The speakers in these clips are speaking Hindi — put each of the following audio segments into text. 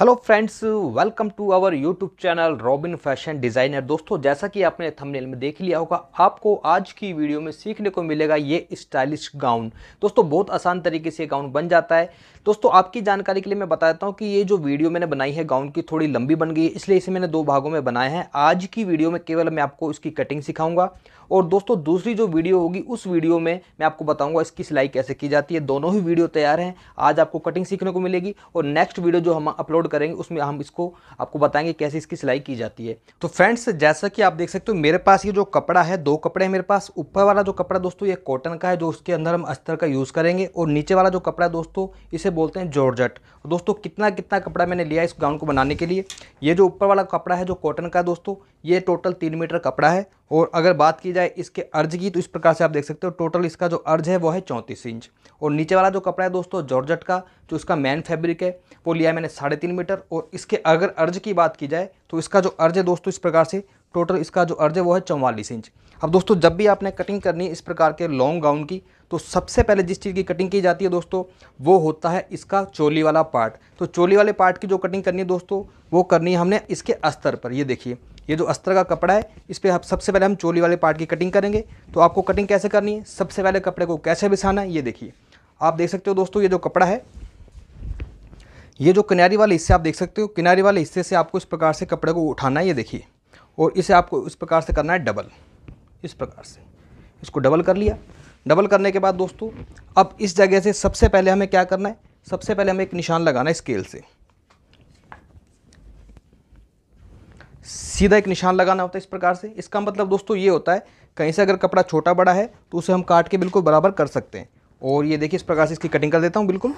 hello friends welcome to our YouTube channel Robin fashion designer दोस्तों जैसा कि आपने थंबनेल में देख लिया होगा आपको आज की वीडियो में सीखने को मिलेगा ये स्टाइलिश गाउन दोस्तों बहुत आसान तरीके से गाउन बन जाता है दोस्तों आपकी जानकारी के लिए मैं बता देता हूँ कि ये जो वीडियो मैंने बनाई है गाउन की थोड़ी लंबी बन गई इसलिए इसे मैंने दो भागों में बनाए हैं आज की वीडियो में केवल मैं आपको इसकी कटिंग सिखाऊंगा और दोस्तों दूसरी जो वीडियो होगी उस वीडियो में मैं आपको बताऊंगा इसकी सिलाई कैसे की जाती है दोनों ही वीडियो तैयार हैं आज आपको कटिंग सीखने को मिलेगी और नेक्स्ट वीडियो जो हम अपलोड अपलोड करेंगे उसमें हम इसको आपको बताएंगे कैसे इसकी सिलाई की जाती है तो फ्रेंड्स जैसा कि आप देख सकते हो मेरे पास ये जो कपड़ा है दो कपड़े हैं मेरे पास ऊपर वाला जो कपड़ा दोस्तों ये कॉटन का है जो उसके अंदर हम अस्तर का यूज़ करेंगे और नीचे वाला जो कपड़ा है दोस्तों इसे बोलते हैं जॉर्जट दोस्तों कितना कितना कपड़ा मैंने लिया इस गाउन को बनाने के लिए ये जो ऊपर वाला कपड़ा है जो कॉटन का दोस्तों ये टोटल तीन मीटर कपड़ा है और अगर बात की जाए इसके अर्ज की तो इस प्रकार से आप देख सकते हो टोटल इसका जो अर्ज है वो है चौंतीस इंच और नीचे वाला जो कपड़ा है दोस्तों जॉर्जट का जो इसका मेन फैब्रिक है वो लिया मैंने साढ़े तीन मीटर और इसके अगर अर्ज की बात की जाए तो इसका जो अर्ज है दोस्तों इस प्रकार से टोटल इसका जो अर्ज है वो है चौवालीस इंच अब दोस्तों जब भी आपने कटिंग करनी है इस प्रकार के लॉन्ग गाउन की तो सबसे पहले जिस चीज़ की कटिंग की जाती है दोस्तों वो होता है इसका चोली वाला पार्ट तो चोली वाले पार्ट की जो कटिंग करनी है दोस्तों वो करनी है हमने इसके अस्तर पर ये देखिए ये जो अस्तर का कपड़ा है इस पर हम सबसे पहले हम चोली वाले पार्ट की कटिंग करेंगे तो आपको कटिंग कैसे करनी है सबसे पहले कपड़े को कैसे बिछाना है ये देखिए आप देख सकते हो दोस्तों ये जो कपड़ा है ये जो किनारी वाले हिस्से आप देख सकते हो किनारी वाले हिस्से से आपको इस प्रकार से कपड़े को उठाना है ये देखिए और इसे आपको इस प्रकार से करना है डबल इस प्रकार से इसको डबल कर लिया डबल करने के बाद दोस्तों अब इस जगह से सबसे पहले हमें क्या करना है सबसे पहले हमें एक निशान लगाना है स्केल से सीधा एक निशान लगाना होता है इस प्रकार से इसका मतलब दोस्तों ये होता है कहीं से अगर कपड़ा छोटा बड़ा है तो उसे हम काट के बिल्कुल बराबर कर सकते हैं और ये देखिए इस प्रकार से इसकी कटिंग कर देता हूँ बिल्कुल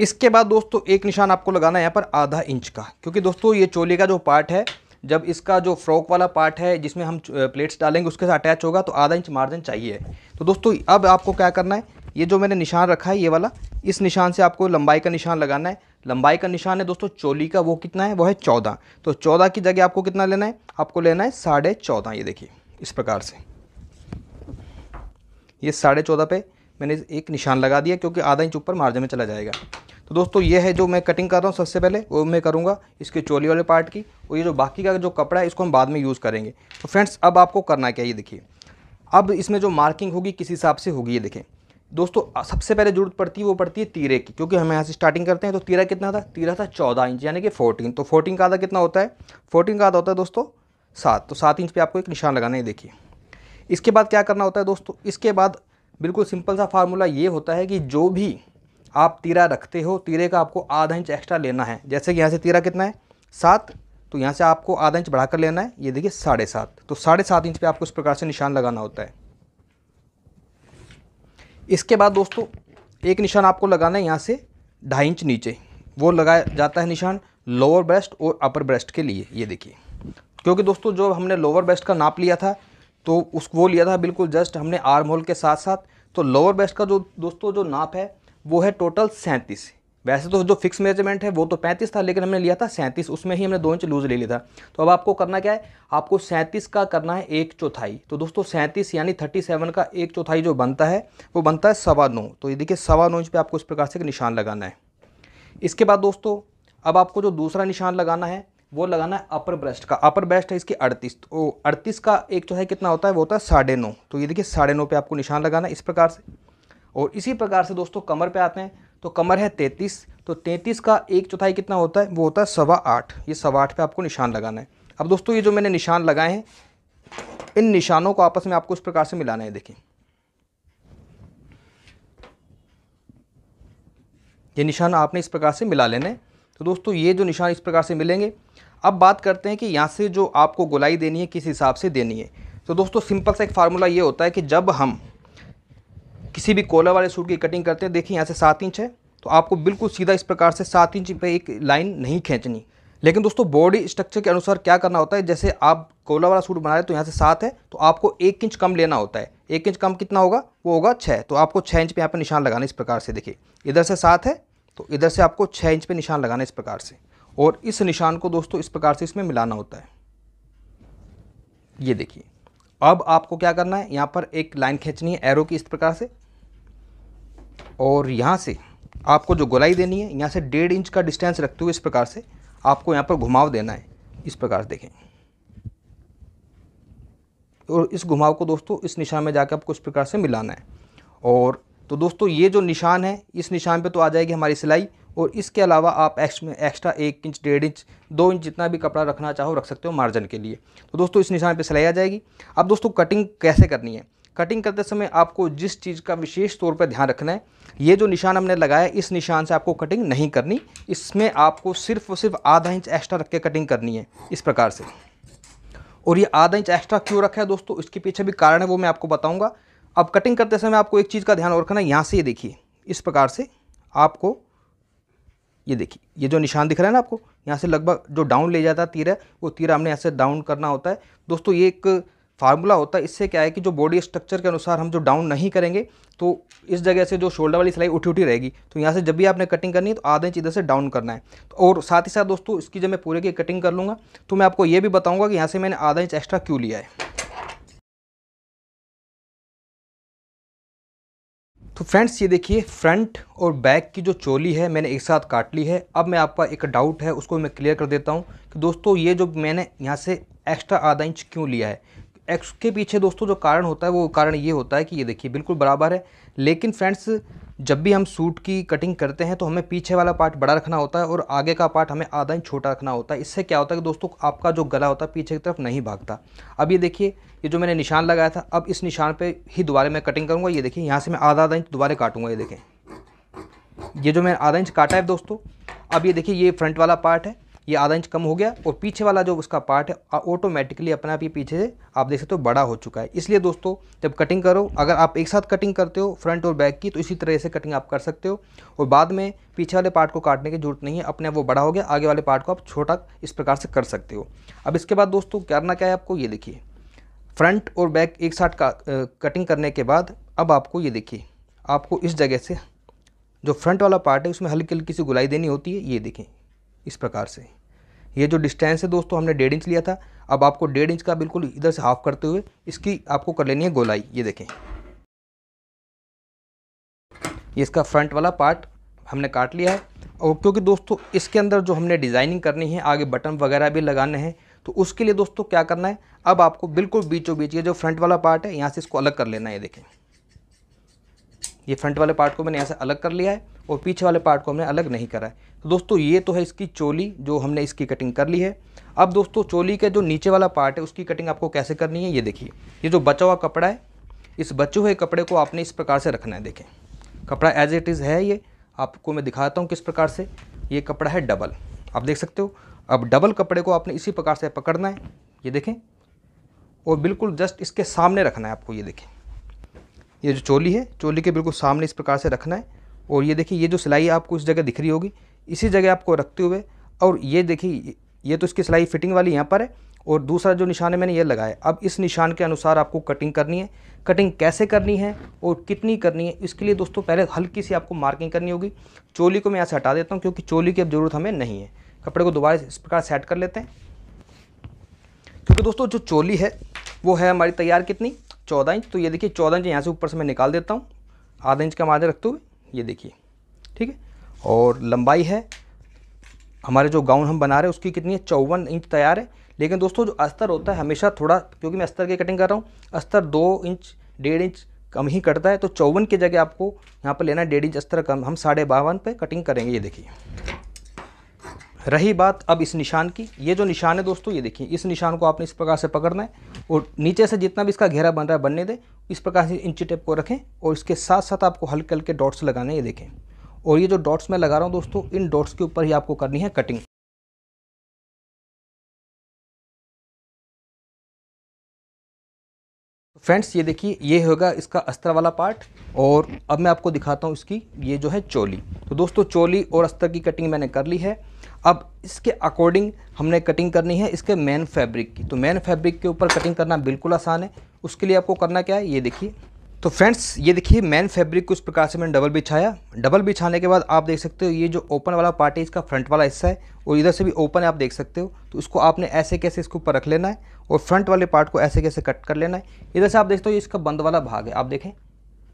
इसके बाद दोस्तों एक निशान आपको लगाना है यहाँ पर आधा इंच का क्योंकि दोस्तों ये चोली का जो पार्ट है जब इसका जो फ्रॉक वाला पार्ट है जिसमें हम प्लेट्स डालेंगे उसके साथ अटैच होगा तो आधा इंच मार्जिन चाहिए तो दोस्तों अब आपको क्या करना है ये जो मैंने निशान रखा है ये वाला इस निशान से आपको लंबाई का निशान लगाना है लंबाई का निशान है दोस्तों चोली का वो कितना है वो है चौदह तो चौदह की जगह आपको कितना लेना है आपको लेना है साढ़े चौदह ये देखिए इस प्रकार से ये साढ़े चौदह पे मैंने एक निशान लगा दिया क्योंकि आधा इंच ऊपर मार्जिन में चला जाएगा तो दोस्तों ये है जो मैं कटिंग कर रहा हूँ सबसे पहले वो मैं करूँगा इसके चोली वाले पार्ट की और ये जो बाकी का जो कपड़ा है इसको हम बाद में यूज़ करेंगे तो फ्रेंड्स अब आपको करना क्या ये देखिए अब इसमें जो मार्किंग होगी किस हिसाब से होगी ये देखें दोस्तों सबसे पहले जरूरत पड़ती है वो पड़ती है तीरे की क्योंकि हम यहाँ से स्टार्टिंग करते हैं तो तीरा कितना था तीरा था चौदह इंच यानी कि फोर्टीन तो फोर्टीन का आधा कितना होता है फोर्टीन का आधा होता है दोस्तों सात तो सात इंच पे आपको एक निशान लगाना है देखिए इसके बाद क्या करना होता है दोस्तों इसके बाद बिल्कुल सिंपल सा फार्मूला ये होता है कि जो भी आप तीरा रखते हो तीरे का आपको आधा इंच एक्स्ट्रा लेना है जैसे कि यहाँ से तीरा कितना है सात तो यहाँ से आपको आधा इंच बढ़ाकर लेना है ये देखिए साढ़े सात तो साढ़े सात इंच पे आपको इस प्रकार से निशान लगाना होता है इसके बाद दोस्तों एक निशान आपको लगाना है यहाँ से ढाई इंच नीचे वो लगाया जाता है निशान लोअर ब्रेस्ट और अपर ब्रेस्ट के लिए ये देखिए क्योंकि दोस्तों जो हमने लोअर ब्रेस्ट का नाप लिया था तो उस वो लिया था बिल्कुल जस्ट हमने आर्म होल के साथ साथ तो लोअर ब्रेस्ट का जो दोस्तों जो नाप है वो है टोटल सैंतीस वैसे तो जो फिक्स मेजरमेंट है वो तो 35 था लेकिन हमने लिया था 37 उसमें ही हमने दो इंच लूज ले लिया था तो अब आपको करना क्या है आपको 37 का करना है एक चौथाई तो दोस्तों 37 यानी 37 का एक चौथाई जो बनता है वो बनता है सवा नौ तो ये देखिए सवा नौ इंच पर आपको इस प्रकार से निशान लगाना है इसके बाद दोस्तों अब आपको जो दूसरा निशान लगाना है वो लगाना है अपर ब्रेस्ट का अपर ब्रेस्ट है इसकी अड़तीस तो अड़तीस का एक चौथाई कितना होता है वो होता है साढ़े नौ तो ये देखिए साढ़े नौ पे आपको निशान लगाना इस प्रकार से और इसी प्रकार से दोस्तों कमर पे आते हैं तो कमर है तैंतीस तो तैंतीस का एक चौथाई कितना होता है वो होता है सवा आठ ये सवा आठ पर आपको निशान लगाना है अब दोस्तों ये जो मैंने निशान लगाए हैं इन निशानों को आपस में आपको इस प्रकार से मिलाना है देखिए ये निशान आपने इस प्रकार से मिला लेने तो दोस्तों ये जो निशान इस प्रकार से मिलेंगे अब बात करते हैं कि यहाँ से जो आपको गोलाई देनी है किस हिसाब से देनी है तो दोस्तों सिंपल सा एक फार्मूला ये होता है कि जब हम किसी भी कॉलर वाले सूट की कटिंग करते हैं देखिए यहाँ से सात इंच है तो आपको बिल्कुल सीधा इस प्रकार से सात इंच पे एक लाइन नहीं खींचनी लेकिन दोस्तों बॉडी स्ट्रक्चर के अनुसार क्या करना होता है जैसे आप कोला वाला सूट बना रहे तो यहाँ से सात है तो आपको एक इंच कम लेना होता है एक इंच कम कितना होगा वो होगा छः तो आपको छः इंच पे यहाँ पे निशान लगाना इस प्रकार से देखिए इधर से सात है तो इधर से आपको छः इंच पे निशान लगाना इस प्रकार से और इस निशान को दोस्तों इस प्रकार से इसमें मिलाना होता है ये देखिए अब आपको क्या करना है यहाँ पर एक लाइन खींचनी है एरो की इस प्रकार से और यहाँ से आपको जो गोलाई देनी है यहाँ से डेढ़ इंच का डिस्टेंस रखते हुए इस प्रकार से आपको यहाँ पर घुमाव देना है इस प्रकार से देखें और इस घुमाव को दोस्तों इस निशान में जाकर आपको इस प्रकार से मिलाना है और तो दोस्तों ये जो निशान है इस निशान पे तो आ जाएगी हमारी सिलाई और इसके अलावा आप एक्स्ट्रा एक इंच डेढ़ इंच दो इंच जितना भी कपड़ा रखना चाहो रख सकते हो मार्जिन के लिए तो दोस्तों इस निशान पे सिलाई आ जाएगी अब दोस्तों कटिंग कैसे करनी है कटिंग करते समय आपको जिस चीज़ का विशेष तौर पर ध्यान रखना है ये जो निशान हमने लगाया इस निशान से आपको कटिंग नहीं करनी इसमें आपको सिर्फ और सिर्फ आधा इंच एक्स्ट्रा रख के कटिंग करनी है इस प्रकार से और ये आधा इंच एक्स्ट्रा क्यों रखा है दोस्तों इसके पीछे भी कारण है वो मैं आपको बताऊँगा अब कटिंग करते समय आपको एक चीज़ का ध्यान और रखना है यहाँ से ये देखिए इस प्रकार से आपको ये देखिए ये जो निशान दिख रहा है ना आपको यहाँ से लगभग जो डाउन ले जाता है तीर है वो तीर हमने यहाँ से डाउन करना होता है दोस्तों ये एक फार्मूला होता है इससे क्या है कि जो बॉडी स्ट्रक्चर के अनुसार हम जो डाउन नहीं करेंगे तो इस जगह से जो शोल्डर वाली सिलाई उठी उठी रहेगी तो यहाँ से जब भी आपने कटिंग करनी है तो आधे इंच इधर से डाउन करना है तो और साथ ही साथ दोस्तों इसकी जब मैं पूरे की कटिंग कर लूँगा तो मैं आपको ये भी बताऊँगा कि यहाँ से मैंने आधा इंच एक्स्ट्रा क्यों लिया है तो फ्रेंड्स ये देखिए फ्रंट और बैक की जो चोली है मैंने एक साथ काट ली है अब मैं आपका एक डाउट है उसको मैं क्लियर कर देता हूँ कि दोस्तों ये जो मैंने यहाँ से एक्स्ट्रा आधा इंच क्यों लिया है एक्स के पीछे दोस्तों जो कारण होता है वो कारण ये होता है कि ये देखिए बिल्कुल बराबर है लेकिन फ्रेंड्स जब भी हम सूट की कटिंग करते हैं तो हमें पीछे वाला पार्ट बड़ा रखना होता है और आगे का पार्ट हमें आधा इंच छोटा रखना होता है इससे क्या होता है कि दोस्तों आपका जो गला होता है पीछे की तरफ नहीं भागता अब ये देखिए ये जो मैंने निशान लगाया था अब इस निशान पर ही दोबारा मैं कटिंग करूँगा ये देखिए यहाँ से मैं आधा आधा इंच दोबारा काटूंगा ये देखें ये जो मैंने आधा इंच काटा है दोस्तों अब ये देखिए ये फ्रंट वाला पार्ट है ये आधा इंच कम हो गया और पीछे वाला जो उसका पार्ट है ऑटोमेटिकली अपने आप ही पीछे से आप देख सकते हो बड़ा हो चुका है इसलिए दोस्तों जब कटिंग करो अगर आप एक साथ कटिंग करते हो फ्रंट और बैक की तो इसी तरह से कटिंग आप कर सकते हो और बाद में पीछे वाले पार्ट को काटने की जरूरत नहीं है अपने आप वो बड़ा हो गया आगे वाले पार्ट को आप छोटा इस प्रकार से कर सकते हो अब इसके बाद दोस्तों करना क्या है आपको ये देखिए फ्रंट और बैक एक साथ का, कटिंग करने के बाद अब आपको ये देखिए आपको इस जगह से जो फ्रंट वाला पार्ट है उसमें हल्की हल्की सी गुलाई देनी होती है ये देखें इस प्रकार से ये जो डिस्टेंस है दोस्तों हमने डेढ़ इंच लिया था अब आपको डेढ़ इंच का बिल्कुल इधर से हाफ करते हुए इसकी आपको कर लेनी है गोलाई ये देखें ये इसका फ्रंट वाला पार्ट हमने काट लिया है और क्योंकि दोस्तों इसके अंदर जो हमने डिज़ाइनिंग करनी है आगे बटन वगैरह भी लगाने हैं तो उसके लिए दोस्तों क्या करना है अब आपको बिल्कुल बीचों बीच ये जो फ्रंट वाला पार्ट है यहाँ से इसको अलग कर लेना है ये देखें ये फ्रंट वाले पार्ट को मैंने यहाँ से अलग कर लिया है और पीछे वाले पार्ट को हमने अलग नहीं करा है तो दोस्तों ये तो है इसकी चोली जो हमने इसकी कटिंग कर ली है अब दोस्तों चोली का जो नीचे वाला पार्ट है उसकी कटिंग आपको कैसे करनी है ये देखिए ये जो बचा हुआ कपड़ा है इस बचे हुए कपड़े को आपने इस प्रकार से रखना है देखें कपड़ा एज इट इज़ है ये आपको मैं दिखाता हूँ किस प्रकार से ये कपड़ा है डबल आप देख सकते हो अब डबल कपड़े को आपने इसी प्रकार से पकड़ना है ये देखें और बिल्कुल जस्ट इसके सामने रखना है आपको ये देखें ये जो चोली है चोली के बिल्कुल सामने इस प्रकार से रखना है और ये देखिए ये जो सिलाई आपको इस जगह दिख रही होगी इसी जगह आपको रखते हुए और ये देखिए ये तो इसकी सिलाई फिटिंग वाली यहाँ पर है और दूसरा जो निशान है मैंने ये लगाया अब इस निशान के अनुसार आपको कटिंग करनी है कटिंग कैसे करनी है और कितनी करनी है इसके लिए दोस्तों पहले हल्की सी आपको मार्किंग करनी होगी चोली को मैं यहाँ से हटा देता हूँ क्योंकि चोली की अब ज़रूरत हमें नहीं है कपड़े को दोबारा इस प्रकार सेट कर लेते हैं क्योंकि दोस्तों जो चोली है वो है हमारी तैयार कितनी चौदह इंच तो ये देखिए चौदह इंच यहाँ से ऊपर से मैं निकाल देता हूँ आधा इंच का मार्जिन रखते हुए ये देखिए ठीक है और लंबाई है हमारे जो गाउन हम बना रहे हैं उसकी कितनी है चौवन इंच तैयार है लेकिन दोस्तों जो अस्तर होता है हमेशा थोड़ा क्योंकि मैं अस्तर की कटिंग कर रहा हूँ अस्तर दो इंच डेढ़ इंच कम ही कटता है तो चौवन की जगह आपको यहाँ पर लेना है डेढ़ इंच अस्तर कम हम साढ़े बावन पर कटिंग करेंगे ये देखिए रही बात अब इस निशान की ये जो निशान है दोस्तों ये देखिए इस निशान को आपने इस प्रकार से पकड़ना है और नीचे से जितना भी इसका घेरा बन रहा है बनने दें इस प्रकार से इंची टेप को रखें और इसके साथ साथ आपको हल्के हल्के डॉट्स लगाने ये देखें और ये जो डॉट्स मैं लगा रहा हूँ दोस्तों इन डॉट्स के ऊपर ही आपको करनी है कटिंग फ्रेंड्स ये देखिए ये होगा इसका अस्तर वाला पार्ट और अब मैं आपको दिखाता हूँ इसकी ये जो है चोली तो दोस्तों चोली और अस्तर की कटिंग मैंने कर ली है अब इसके अकॉर्डिंग हमने कटिंग करनी है इसके मेन फैब्रिक की तो मेन फैब्रिक के ऊपर कटिंग करना बिल्कुल आसान है उसके लिए आपको करना क्या है ये देखिए तो फ्रेंड्स ये देखिए मेन फैब्रिक को इस प्रकार से मैंने डबल बिछाया डबल बिछाने के बाद आप देख सकते हो ये जो ओपन वाला पार्ट है इसका फ्रंट वाला हिस्सा है और इधर से भी ओपन है आप देख सकते हो तो इसको आपने ऐसे कैसे इसके ऊपर रख लेना है और फ्रंट वाले पार्ट को ऐसे कैसे कट कर लेना है इधर से आप देखते हो ये इसका बंद वाला भाग है आप देखें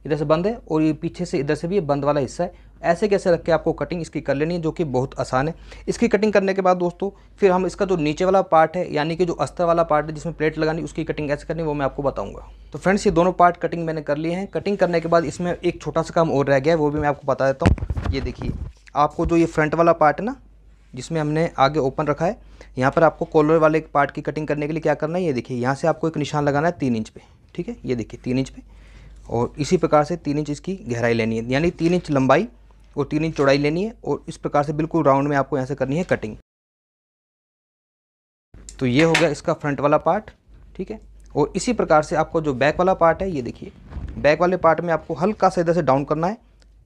इधर से बंद है और ये पीछे से इधर से भी ये बंद वाला हिस्सा है ऐसे कैसे रख के आपको कटिंग इसकी कर लेनी है जो कि बहुत आसान है इसकी कटिंग करने के बाद दोस्तों फिर हम इसका जो नीचे वाला पार्ट है यानी कि जो अस्तर वाला पार्ट है जिसमें प्लेट लगानी उसकी कटिंग कैसे करनी वो मैं आपको बताऊंगा तो फ्रेंड्स ये दोनों पार्ट कटिंग मैंने कर लिए हैं कटिंग करने के बाद इसमें एक छोटा सा काम और रह गया है वो भी मैं आपको बता देता हूँ ये देखिए आपको जो ये फ्रंट वाला पार्ट है ना जिसमें हमने आगे ओपन रखा है यहाँ पर आपको कॉलर वाले पार्ट की कटिंग करने के लिए क्या करना है ये देखिए यहाँ से आपको एक निशान लगाना है तीन इंच पे ठीक है ये देखिए तीन इंच पे और इसी प्रकार से तीन इंच इसकी गहराई लेनी है यानी तीन इंच लंबाई और तीन इंच चौड़ाई लेनी है और इस प्रकार से बिल्कुल राउंड में आपको यहाँ से करनी है कटिंग तो ये हो गया इसका फ्रंट वाला पार्ट ठीक है और इसी प्रकार से आपको जो बैक वाला पार्ट है ये देखिए बैक वाले पार्ट में आपको हल्का सा इधर से डाउन करना है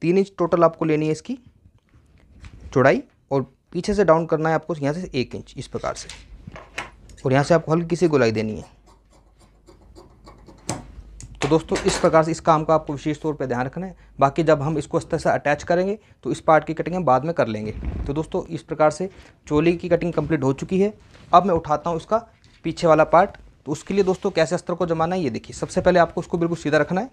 तीन इंच टोटल आपको लेनी है इसकी चौड़ाई और पीछे से डाउन करना है आपको यहाँ से एक इंच इस प्रकार से और यहाँ से आपको हल्की सी गोलाई देनी है तो दोस्तों इस प्रकार से इस काम का आपको विशेष तौर पर ध्यान रखना है बाकी जब हम इसको इस तरह से अटैच करेंगे तो इस पार्ट की कटिंग हम बाद में कर लेंगे तो दोस्तों इस प्रकार से चोली की कटिंग कंप्लीट हो चुकी है अब मैं उठाता हूँ उसका पीछे वाला पार्ट तो उसके लिए दोस्तों कैसे अस्तर को जमाना है ये देखिए सबसे पहले आपको उसको बिल्कुल सीधा रखना है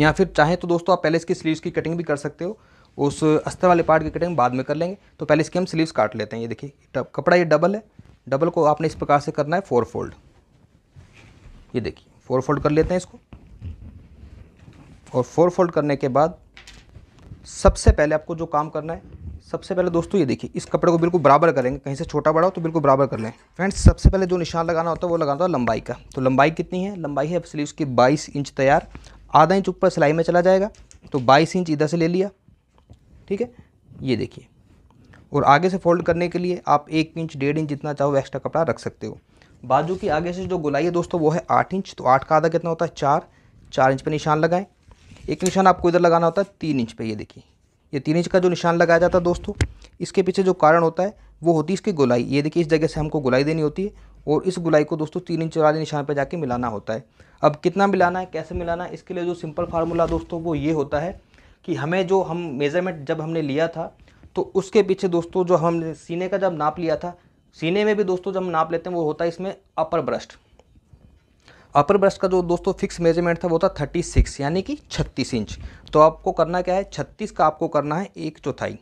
या फिर चाहें तो दोस्तों आप पहले इसकी स्लीव्स की कटिंग भी कर सकते हो उस अस्तर वाले पार्ट की कटिंग बाद में कर लेंगे तो पहले इसके हम स्लीव्स काट लेते हैं ये देखिए कपड़ा ये डबल है डबल को आपने इस प्रकार से करना है फोर फोल्ड ये देखिए फोर फोल्ड कर लेते हैं इसको और फोर फोल्ड करने के बाद सबसे पहले आपको जो काम करना है सबसे पहले दोस्तों ये देखिए इस कपड़े को बिल्कुल बराबर करेंगे कहीं से छोटा बड़ा हो तो बिल्कुल बराबर कर लें फ्रेंड्स सबसे पहले जो निशान लगाना होता है वो लगाना होता है लंबाई का तो लंबाई कितनी है लंबाई है स्लीव्स की 22 इंच तैयार आधा इंच ऊपर सिलाई में चला जाएगा तो 22 इंच इधर से ले लिया ठीक है ये देखिए और आगे से फोल्ड करने के लिए आप एक इंच डेढ़ इंच जितना चाहो एक्स्ट्रा कपड़ा रख सकते हो बाजू की आगे से जो गुलाई है दोस्तों वो है आठ इंच तो आठ का आधा कितना होता है चार चार इंच पे निशान लगाएं एक निशान आपको इधर लगाना होता है तीन इंच पे ये देखिए ये तीन इंच का जो निशान लगाया जाता है दोस्तों इसके पीछे जो कारण होता है वो होती है इसकी गुलाई ये देखिए इस जगह से हमको गुलाई देनी होती है और इस गुलाई को दोस्तों तीन इंच वाले निशान पर जाके मिलाना होता है अब कितना मिलाना है कैसे मिलाना है इसके लिए जो सिंपल फार्मूला दोस्तों वो ये होता है कि हमें जो हम मेज़रमेंट जब हमने लिया था तो उसके पीछे दोस्तों जो हमने सीने का जब नाप लिया था सीने में भी दोस्तों जब हम नाप लेते हैं वो होता है इसमें अपर ब्रस्ट अपर ब्रस्ट का जो दोस्तों फिक्स मेजरमेंट था वो था थर्टी सिक्स यानी कि छत्तीस इंच तो आपको करना क्या है छत्तीस का आपको करना है एक चौथाई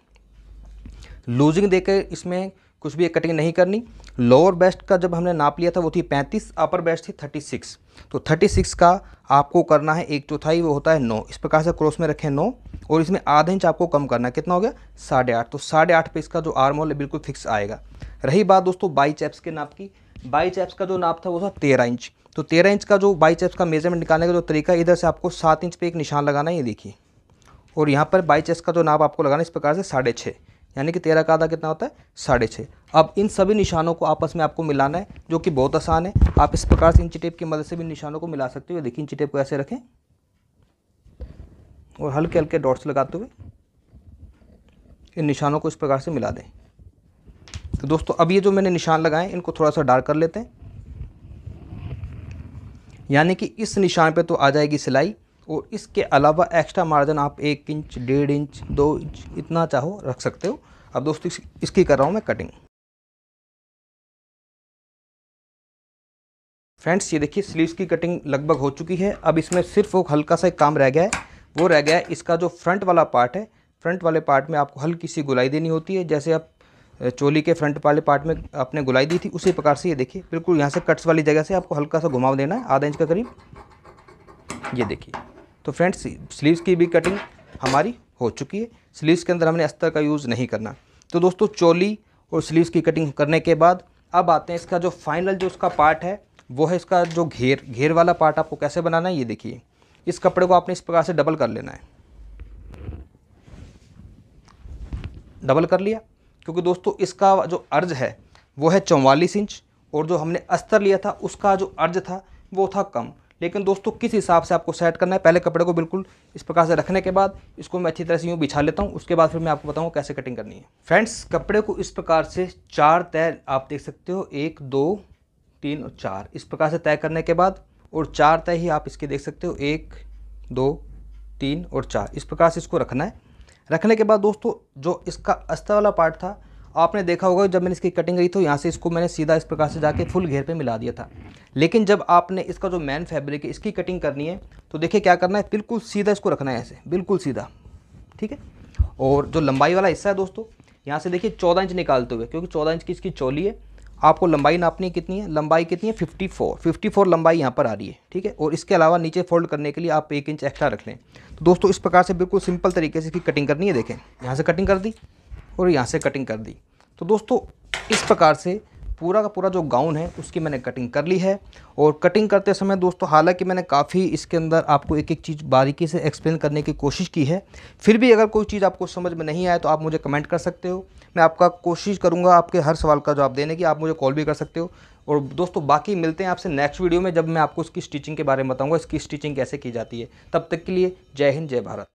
लूजिंग देकर इसमें कुछ भी कटिंग नहीं करनी लोअर बेस्ट का जब हमने नाप लिया था वो थी पैंतीस अपर बेस्ट थी थर्टी सिक्स तो थर्टी सिक्स का आपको करना है एक चौथाई वो होता है नौ इस प्रकार से क्रॉस में रखें नौ और इसमें आधा इंच आपको कम करना है कितना हो गया साढ़े आठ तो साढ़े आठ पे इसका जो आर्म होल बिल्कुल फिक्स आएगा रही बात दोस्तों बाई चैप्स के नाप की बाई चैप्स का जो नाप था वो था तेरह इंच तो तेरह इंच का जो बाई चैप्स का मेजरमेंट निकालने का जो तरीका है इधर से आपको सात इंच पे एक निशान लगाना है ये देखिए और यहाँ पर बाई चैप्स का जो नाप आपको लगाना इस प्रकार से साढ़े छः यानी कि तेरह का आधा कितना होता है साढ़े छः अब इन सभी निशानों को आपस में आपको मिलाना है जो कि बहुत आसान है आप इस प्रकार से इंची टेप की मदद से भी निशानों को मिला सकते हो देखिए इंची टेप को ऐसे रखें और हल्के हल्के डॉट्स लगाते हुए इन निशानों को इस प्रकार से मिला दें तो दोस्तों अब ये जो मैंने निशान लगाए इनको थोड़ा सा डार्क कर लेते हैं यानी कि इस निशान पे तो आ जाएगी सिलाई और इसके अलावा एक्स्ट्रा मार्जिन आप एक इंच डेढ़ इंच दो इंच इतना चाहो रख सकते हो अब दोस्तों इसकी कर रहा हूँ मैं कटिंग फ्रेंड्स ये देखिए स्लीव्स की कटिंग लगभग हो चुकी है अब इसमें सिर्फ वो हल्का सा एक काम रह गया है वो रह गया है इसका जो फ्रंट वाला पार्ट है फ्रंट वाले पार्ट में आपको हल्की सी गुलाई देनी होती है जैसे आप चोली के फ्रंट वाले पार्ट में आपने गुलाई दी थी उसी प्रकार से ये देखिए बिल्कुल यहाँ से कट्स वाली जगह से आपको हल्का सा घुमाव देना है आधा इंच के करीब ये देखिए तो फ्रेंड्स स्लीव्स की भी कटिंग हमारी हो चुकी है स्लीव्स के अंदर हमने अस्तर का यूज़ नहीं करना तो दोस्तों चोली और स्लीव्स की कटिंग करने के बाद अब आते हैं इसका जो फाइनल जो उसका पार्ट है वो है इसका जो घेर घेर वाला पार्ट आपको कैसे बनाना है ये देखिए इस कपड़े को आपने इस प्रकार से डबल कर लेना है डबल कर लिया क्योंकि दोस्तों इसका जो अर्ज है वो है चौवालीस इंच और जो हमने अस्तर लिया था उसका जो अर्ज था वो था कम लेकिन दोस्तों किस हिसाब से आपको सेट करना है पहले कपड़े को बिल्कुल इस प्रकार से रखने के बाद इसको मैं अच्छी तरह से यूँ बिछा लेता हूँ उसके बाद फिर मैं आपको बताऊँ कैसे कटिंग करनी है फ्रेंड्स कपड़े को इस प्रकार से चार तय आप देख सकते हो एक दो तीन और चार इस प्रकार से तय करने के बाद और चार तय ही आप इसके देख सकते हो एक दो तीन और चार इस प्रकार से इसको रखना है रखने के बाद दोस्तों जो इसका अस्तर वाला पार्ट था आपने देखा होगा जब मैंने इसकी कटिंग करी तो यहाँ से इसको मैंने सीधा इस प्रकार से जाके फुल घेर पे मिला दिया था लेकिन जब आपने इसका जो मैन फैब्रिक है इसकी कटिंग करनी है तो देखिए क्या करना है बिल्कुल सीधा इसको रखना है ऐसे बिल्कुल सीधा ठीक है और जो लंबाई वाला हिस्सा है दोस्तों यहाँ से देखिए चौदह इंच निकालते हुए क्योंकि चौदह इंच की इसकी चौली है आपको लंबाई नापनी कितनी है लंबाई कितनी है फिफ्टी फोर फिफ्टी फोर लंबाई यहाँ पर आ रही है ठीक है और इसके अलावा नीचे फोल्ड करने के लिए आप एक इंच एक्स्ट्रा रख लें तो दोस्तों इस प्रकार से बिल्कुल सिंपल तरीके से इसकी कटिंग करनी है देखें यहाँ से कटिंग कर दी और यहाँ से कटिंग कर दी तो दोस्तों इस प्रकार से पूरा का पूरा जो गाउन है उसकी मैंने कटिंग कर ली है और कटिंग करते समय दोस्तों हालांकि मैंने काफ़ी इसके अंदर आपको एक एक चीज़ बारीकी से एक्सप्लेन करने की कोशिश की है फिर भी अगर कोई चीज़ आपको समझ में नहीं आए तो आप मुझे कमेंट कर सकते हो मैं आपका कोशिश करूँगा आपके हर सवाल का जवाब देने की आप मुझे कॉल भी कर सकते हो और दोस्तों बाकी मिलते हैं आपसे नेक्स्ट वीडियो में जब मैं आपको इसकी स्टिचिंग के बारे में बताऊंगा इसकी स्टिचिंग कैसे की जाती है तब तक के लिए जय हिंद जय भारत